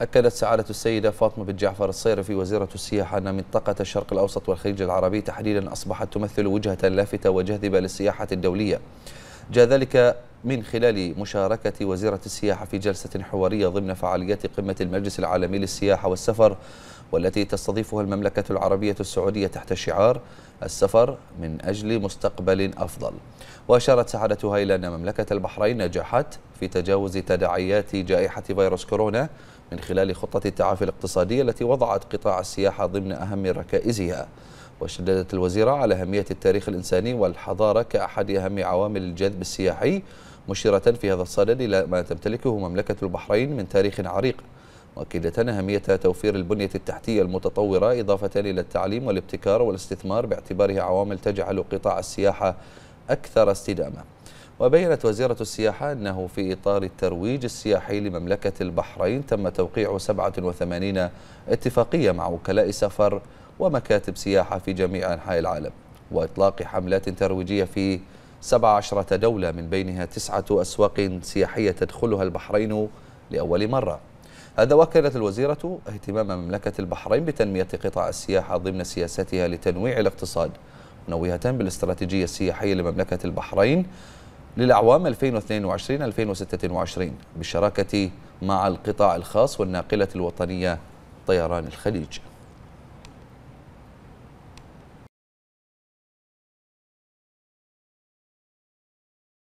أكدت سعادة السيدة فاطمة بن جعفر الصيرفي وزيرة السياحة أن منطقة الشرق الأوسط والخليج العربي تحديدا أصبحت تمثل وجهة لافتة وجاذبة للسياحة الدولية جاء ذلك من خلال مشاركة وزيرة السياحة في جلسة حوارية ضمن فعاليات قمة المجلس العالمي للسياحة والسفر والتي تستضيفها المملكة العربية السعودية تحت شعار السفر من أجل مستقبل أفضل وأشارت سعادتها إلى أن مملكة البحرين نجحت في تجاوز تداعيات جائحة فيروس كورونا من خلال خطة التعافي الاقتصادية التي وضعت قطاع السياحة ضمن أهم ركائزها وشددت الوزيرة على أهمية التاريخ الإنساني والحضارة كأحد أهم عوامل الجذب السياحي مشيرة في هذا الصدد إلى ما تمتلكه مملكة البحرين من تاريخ عريق مؤكدة أهميتها توفير البنية التحتية المتطورة إضافة إلى التعليم والابتكار والاستثمار باعتباره عوامل تجعل قطاع السياحة أكثر استدامة وبينت وزيرة السياحة أنه في إطار الترويج السياحي لمملكة البحرين تم توقيع 87 اتفاقية مع وكلاء سفر ومكاتب سياحة في جميع أنحاء العالم وإطلاق حملات ترويجية في 17 دولة من بينها تسعة أسواق سياحية تدخلها البحرين لأول مرة هذا وكلت الوزيرة اهتمام مملكة البحرين بتنمية قطاع السياحة ضمن سياستها لتنويع الاقتصاد منوهة بالاستراتيجية السياحية لمملكة البحرين للأعوام 2022-2026 بالشراكة مع القطاع الخاص والناقلة الوطنية طيران الخليج